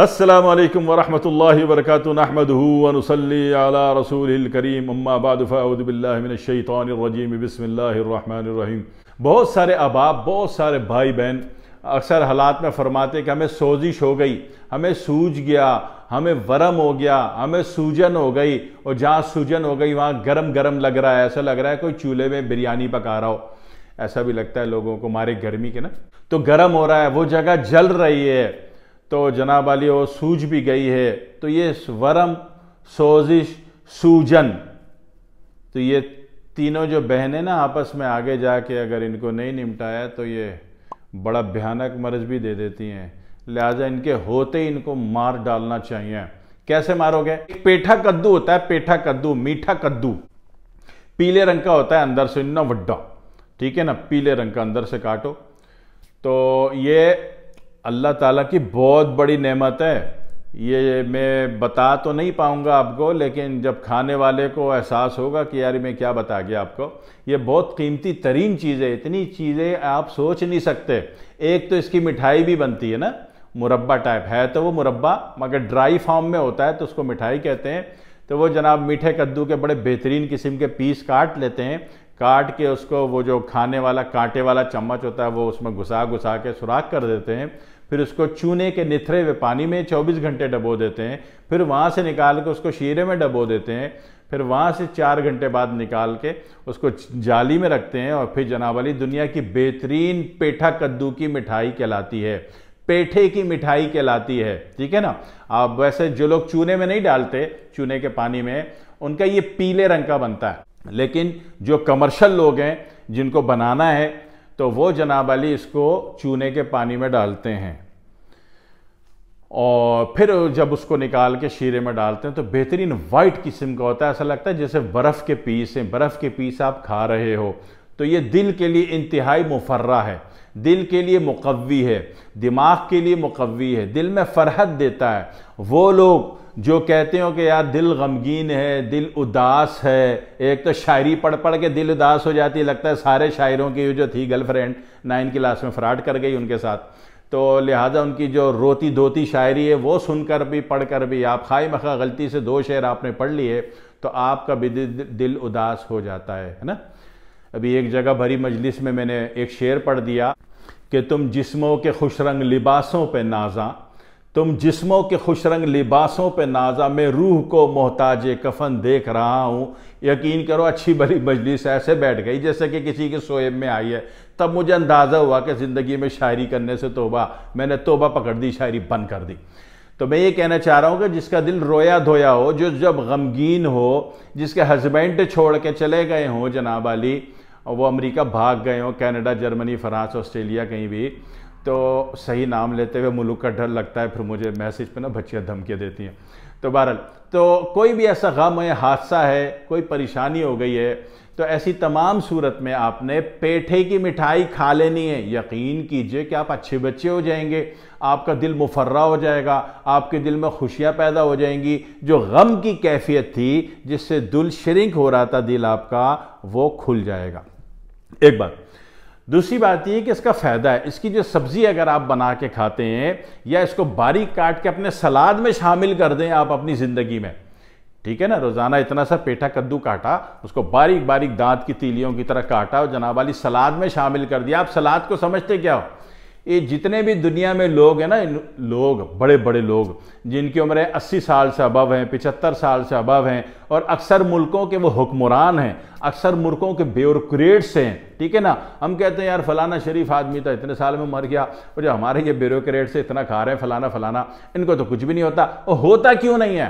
अल्लाम वरहमल वर्क नहमदूनसली रसूल करीम अम्माबादफ़ाउदबिल्लाशैतरजीम बसमीम बहुत सारे अहबाब बहुत सारे भाई बहन अक्सर हालात में फरमाते कि हमें सोजिश हो गई हमें सूज गया हमें वरम हो गया हमें सूजन हो गई और जहाँ सूजन हो गई वहाँ गरम गरम लग रहा है ऐसा लग रहा है कोई चूल्हे में बिरयानी पका रहा हो ऐसा भी लगता है लोगों को मारे गर्मी के ना तो गर्म हो रहा है वो जगह जल रही है तो जनाब अली वो सूझ भी गई है तो ये वरम सोजिश सूजन तो ये तीनों जो बहनें ना आपस में आगे जाके अगर इनको नहीं निपटाया तो ये बड़ा भयानक मर्ज भी दे देती हैं लिहाजा इनके होते ही इनको मार डालना चाहिए कैसे मारोगे एक पेठा कद्दू होता है पेठा कद्दू मीठा कद्दू पीले रंग का होता है अंदर से इन्ना वड्डा ठीक है ना पीले रंग का अंदर से काटो तो ये अल्लाह ताला की बहुत बड़ी नेमत है ये मैं बता तो नहीं पाऊंगा आपको लेकिन जब खाने वाले को एहसास होगा कि यार मैं क्या बता गया आपको ये बहुत कीमती तरीन चीज़ है इतनी चीज़ें आप सोच नहीं सकते एक तो इसकी मिठाई भी बनती है ना मुरबा टाइप है तो वो मुरबा मगर ड्राई फॉर्म में होता है तो उसको मिठाई कहते हैं तो वो जनाब मीठे कद्दू के बड़े बेहतरीन किस्म के पीस काट लेते हैं काट के उसको वो जो खाने वाला कांटे वाला चम्मच होता है वो उसमें घुसा घुसा के सुराख कर देते हैं फिर उसको चूने के निथरे हुए पानी में 24 घंटे डबो देते हैं फिर वहाँ से निकाल के उसको शीरे में डबो देते हैं फिर वहाँ से चार घंटे बाद निकाल के उसको जाली में रखते हैं और फिर जनाब अली दुनिया की बेहतरीन पेठा कद्दू की मिठाई कहलाती है पेठे की मिठाई कहलाती है ठीक है ना आप वैसे जो लोग चूने में नहीं डालते चूने के पानी में उनका ये पीले रंग का बनता है लेकिन जो कमर्शल लोग हैं जिनको बनाना है तो वो जनाब अली इसको चूने के पानी में डालते हैं और फिर जब उसको निकाल के शीरे में डालते हैं तो बेहतरीन वाइट किस्म का होता है ऐसा लगता है जैसे बर्फ़ के पीस हैं बर्फ़ के पीस आप खा रहे हो तो ये दिल के लिए इंतहाई मुफर्रा है दिल के लिए मुकवी है दिमाग के लिए मुकवी है दिल में फरहत देता है वो लोग जो कहते हो कि यार दिल गमगीन है दिल उदास है एक तो शायरी पढ़ पढ़ के दिल उदास हो जाती है लगता है सारे शायरों की जो थी गर्लफ्रेंड नाइन क्लास में फ्राड कर गई उनके साथ तो लिहाजा उनकी जो रोती धोती शायरी है वो सुनकर भी पढ़ कर भी आप खाई मखा गलती से दो शेर आपने पढ़ लिए तो आपका भी दिल उदास हो जाता है है ना अभी एक जगह भरी मजलिस में मैंने एक शेर पढ़ दिया कि तुम जिस्मों के खुश रंग लिबासों पे नाजा तुम जिस्मों के खुशरंग लिबासों पे नाजा मैं रूह को मोहताज कफन देख रहा हूँ यकीन करो अच्छी भली मजलिस ऐसे बैठ गई जैसे कि किसी के सोएब में आई है तब मुझे अंदाज़ा हुआ कि ज़िंदगी में शायरी करने से तोबा मैंने तोबा पकड़ दी शायरी बंद कर दी तो मैं ये कहना चाह रहा हूँ कि जिसका दिल रोया धोया हो जो जब गमगीन हो जिसके हस्बैंड छोड़ के चले गए हों जनाब अली और वो अमेरिका भाग गए हों कनाडा जर्मनी फ्रांस ऑस्ट्रेलिया कहीं भी तो सही नाम लेते हुए मुलुक का डर लगता है फिर मुझे मैसेज पे ना बच्चियाँ धमकी देती हैं तो बहरहाल तो कोई भी ऐसा गम है हादसा है कोई परेशानी हो गई है तो ऐसी तमाम सूरत में आपने पेठे की मिठाई खा लेनी है यकीन कीजिए कि आप अच्छे बच्चे हो जाएंगे आपका दिल मुफर्रा हो जाएगा आपके दिल में खुशियाँ पैदा हो जाएंगी जो गम की कैफियत थी जिससे दिल श्रिंक हो रहा था दिल आपका वो खुल जाएगा एक बात दूसरी बात यह कि इसका फ़ायदा है इसकी जो सब्ज़ी अगर आप बना के खाते हैं या इसको बारीक काट के अपने सलाद में शामिल कर दें आप अपनी ज़िंदगी में ठीक है ना रोज़ाना इतना सा पेठा कद्दू काटा उसको बारीक बारीक दांत की तीलियों की तरह काटा और जनाब वाली सलाद में शामिल कर दिया आप सलाद को समझते क्या हो ये जितने भी दुनिया में लोग हैं ना लोग बड़े बड़े लोग जिनकी उम्र है अस्सी साल से अबव हैं पिचहत्तर साल से अबव हैं और अक्सर मुल्कों के वो हुक्मरान हैं अक्सर मुल्कों के ब्यूरोक्रेट्स हैं ठीक है ना हम कहते हैं यार फलाना शरीफ आदमी था तो इतने साल में मर गया और जो हमारे ये ब्यूरोक्रेट से इतना खा रहे हैं फलाना फलाना इनको तो कुछ भी नहीं होता और होता क्यों नहीं है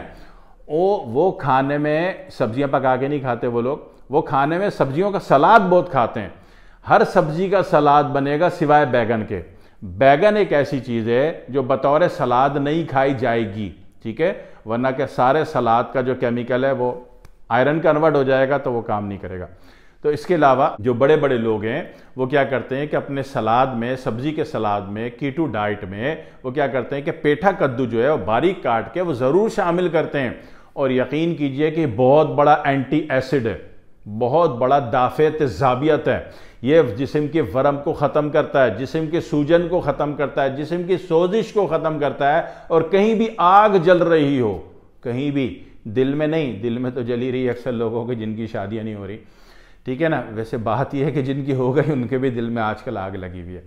वो वो खाने में सब्ज़ियाँ पका के नहीं खाते वो लोग वो खाने में सब्जियों का सलाद बहुत खाते हैं हर सब्जी का सलाद बनेगा सिवाय बैगन के बैगन एक ऐसी चीज़ है जो बतौर सलाद नहीं खाई जाएगी ठीक है वरना के सारे सलाद का जो केमिकल है वो आयरन कन्वर्ट हो जाएगा तो वो काम नहीं करेगा तो इसके अलावा जो बड़े बड़े लोग हैं वो क्या करते हैं कि अपने सलाद में सब्जी के सलाद में कीटू डाइट में वो क्या करते हैं कि पेठा कद्दू जो है वो बारीक काट के वो ज़रूर शामिल करते हैं और यकीन कीजिए कि बहुत बड़ा एंटी एसिड है बहुत बड़ा दाफेत जाबियत है ये जिसम के वरम को ख़त्म करता है जिसम के सूजन को ख़त्म करता है जिसम की सोजिश को ख़त्म करता है और कहीं भी आग जल रही हो कहीं भी दिल में नहीं दिल में तो जली रही है अक्सर लोगों की जिनकी शादियाँ नहीं हो रही ठीक है ना वैसे बात यह है कि जिनकी हो गई उनके भी दिल में आजकल आग लगी हुई है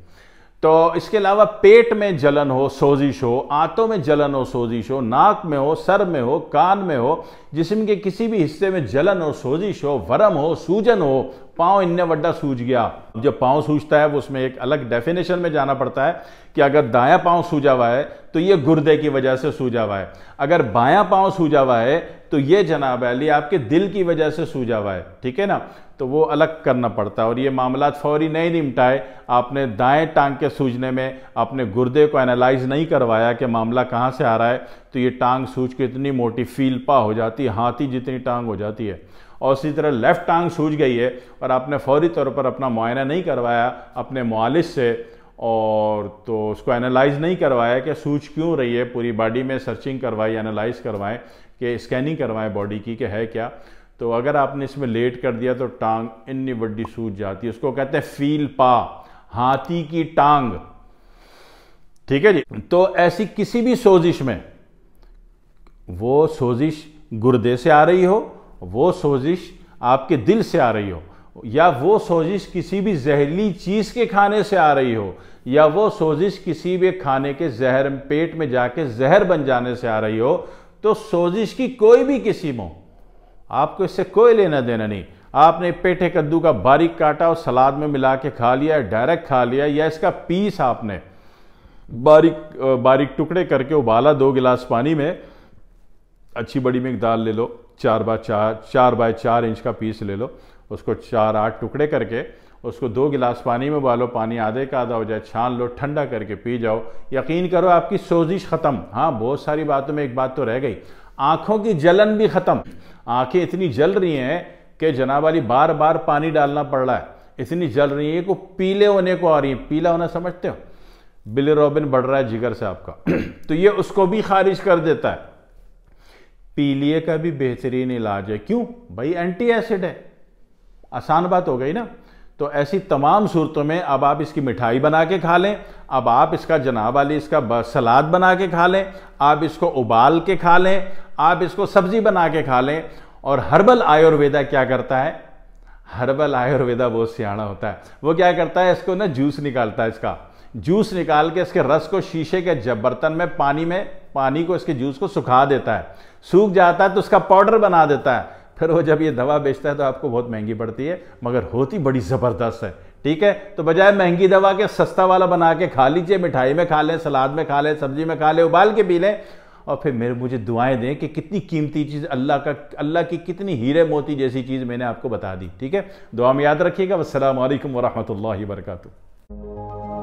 तो इसके अलावा पेट में जलन हो सोजिश हो आंतों में जलन हो सोजिश हो नाक में हो सर में हो कान में हो जिसम के किसी भी हिस्से में जलन और सोजिश हो वरम हो सूजन हो पाँव इन्ने वड्डा सूझ गया जब पाँव सूझता है वो उसमें एक अलग डेफिनेशन में जाना पड़ता है कि अगर दाया पाँव सूझा हुआ है तो ये गुर्दे की वजह से सूझा हुआ है अगर बायां पाँव सूझा हुआ है तो ये जनाब अली आपके दिल की वजह से सूझा हुआ है ठीक है ना तो वो अलग करना पड़ता है और ये मामला फौरी नहीं निपटाए आपने दाएं टांग के सूझने में आपने गुर्दे को एनालाइज नहीं करवाया कि मामला कहाँ से आ रहा है तो ये टांग सूझ के इतनी मोटी फीलपा हो जाती है हाथी जितनी टांग हो जाती है और उसी तरह लेफ़्ट टांग सूझ गई है और आपने फौरी तौर पर अपना मुआयना नहीं करवाया अपने मालिश से और तो उसको एनालाइज नहीं करवाया कि सूझ क्यों रही है पूरी बॉडी में सर्चिंग करवाई एनालाइज करवाएं कि स्कैनिंग करवाएं बॉडी की कि है क्या तो अगर आपने इसमें लेट कर दिया तो टांग इन्नी बड्डी सूझ जाती है उसको कहते हैं फील पा हाथी की टांग ठीक है जी तो ऐसी किसी भी सोजिश में वो सोजिश गुर्दे से आ रही हो वो सोजिश आपके दिल से आ रही हो या वो सोजिश किसी भी जहरीली चीज़ के खाने से आ रही हो या वो सोजिश किसी भी खाने के जहर पेट में जाके जहर बन जाने से आ रही हो तो सोजिश की कोई भी किस्म हो आपको इससे कोई लेना देना नहीं आपने पेठे कद्दू का बारीक काटा और सलाद में मिला के खा लिया डायरेक्ट खा लिया या इसका पीस आपने बारीक बारीक टुकड़े करके उबाला दो गिलास पानी में अच्छी बड़ी मिकदार ले लो चार बाय चार चार बाय चार इंच का पीस ले लो उसको चार आठ टुकड़े करके उसको दो गिलास पानी में उबालो पानी आधे का आधा हो जाए छान लो ठंडा करके पी जाओ यकीन करो आपकी सोजिश ख़त्म हाँ बहुत सारी बातों में एक बात तो रह गई आँखों की जलन भी ख़त्म आँखें इतनी जल रही हैं कि जनाब वाली बार बार पानी डालना पड़ रहा है इतनी जल रही है को पीले होने को आ रही है पीला होना समझते हो बिलिरोबिन बढ़ रहा है जिगर से आपका तो ये उसको भी खारिज कर देता है पीलिए का भी बेहतरीन इलाज है क्यों भाई एंटी एसिड है आसान बात हो गई ना तो ऐसी तमाम सूरतों में अब आप इसकी मिठाई बना के खा लें अब आप इसका जनाब वाली इसका सलाद बना के खा लें आप इसको उबाल के खा लें आप इसको सब्जी बना के खा लें और हर्बल आयुर्वेदा क्या करता है हर्बल आयुर्वेदा बहुत सियाणा होता है वो क्या करता है इसको ना जूस निकालता है इसका जूस निकाल के इसके रस को शीशे के जब बर्तन में पानी में पानी को इसके जूस को सुखा देता है सूख जाता है तो उसका पाउडर बना देता है फिर वो जब ये दवा बेचता है तो आपको बहुत महंगी पड़ती है मगर होती बड़ी ज़बरदस्त है ठीक है तो बजाय महंगी दवा के सस्ता वाला बना के खा लीजिए मिठाई में खा लें सलाद में खा लें सब्जी में खा लें उबाल के पी लें और फिर मेरे मुझे दुआएं दें कि कितनी कीमती चीज़ अल्लाह का अल्लाह की कितनी हीरे मोती जैसी चीज़ मैंने आपको बता दी ठीक है दुआ में याद रखिएगा वालकम वरहमल वर्का